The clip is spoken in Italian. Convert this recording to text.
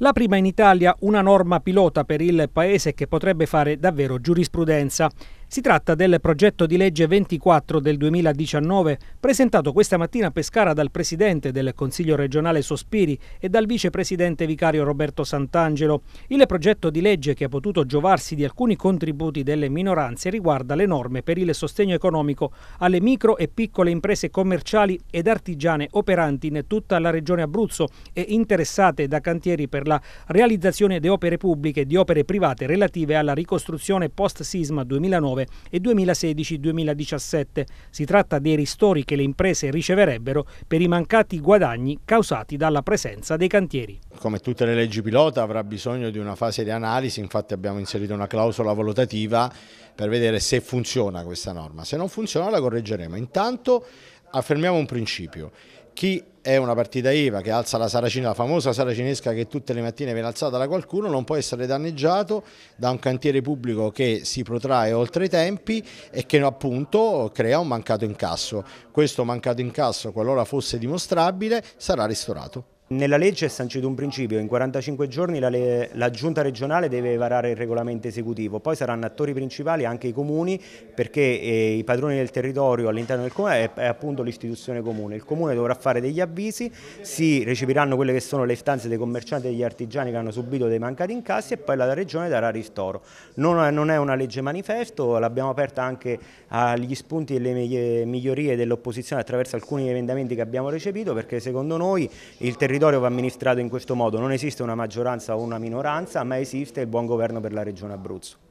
La prima in Italia una norma pilota per il Paese che potrebbe fare davvero giurisprudenza. Si tratta del progetto di legge 24 del 2019 presentato questa mattina a Pescara dal presidente del Consiglio regionale Sospiri e dal vicepresidente vicario Roberto Sant'Angelo. Il progetto di legge che ha potuto giovarsi di alcuni contributi delle minoranze riguarda le norme per il sostegno economico alle micro e piccole imprese commerciali ed artigiane operanti in tutta la regione Abruzzo e interessate da cantieri per la realizzazione di opere pubbliche e di opere private relative alla ricostruzione post-sisma 2009 e 2016-2017. Si tratta dei ristori che le imprese riceverebbero per i mancati guadagni causati dalla presenza dei cantieri. Come tutte le leggi pilota avrà bisogno di una fase di analisi, infatti abbiamo inserito una clausola valutativa per vedere se funziona questa norma. Se non funziona la correggeremo. Intanto affermiamo un principio. Chi è una partita IVA che alza la saracinesca, la famosa saracinesca che tutte le mattine viene alzata da qualcuno, non può essere danneggiato da un cantiere pubblico che si protrae oltre i tempi e che appunto crea un mancato incasso. Questo mancato incasso, qualora fosse dimostrabile, sarà ristorato. Nella legge è sancito un principio, in 45 giorni la, la, giunta regionale deve varare il regolamento esecutivo, poi saranno attori principali anche i comuni perché eh, i padroni del territorio all'interno del comune è, è appunto l'istituzione comune, il comune dovrà fare degli avvisi, si recepiranno quelle che sono le istanze dei commercianti e degli artigiani che hanno subito dei mancati incassi e poi la regione darà ristoro. Non, non è una legge manifesto, l'abbiamo aperta anche agli spunti e alle migliorie dell'opposizione attraverso alcuni emendamenti che abbiamo recepito perché secondo noi il territorio territorio va amministrato in questo modo, non esiste una maggioranza o una minoranza, ma esiste il buon governo per la Regione Abruzzo.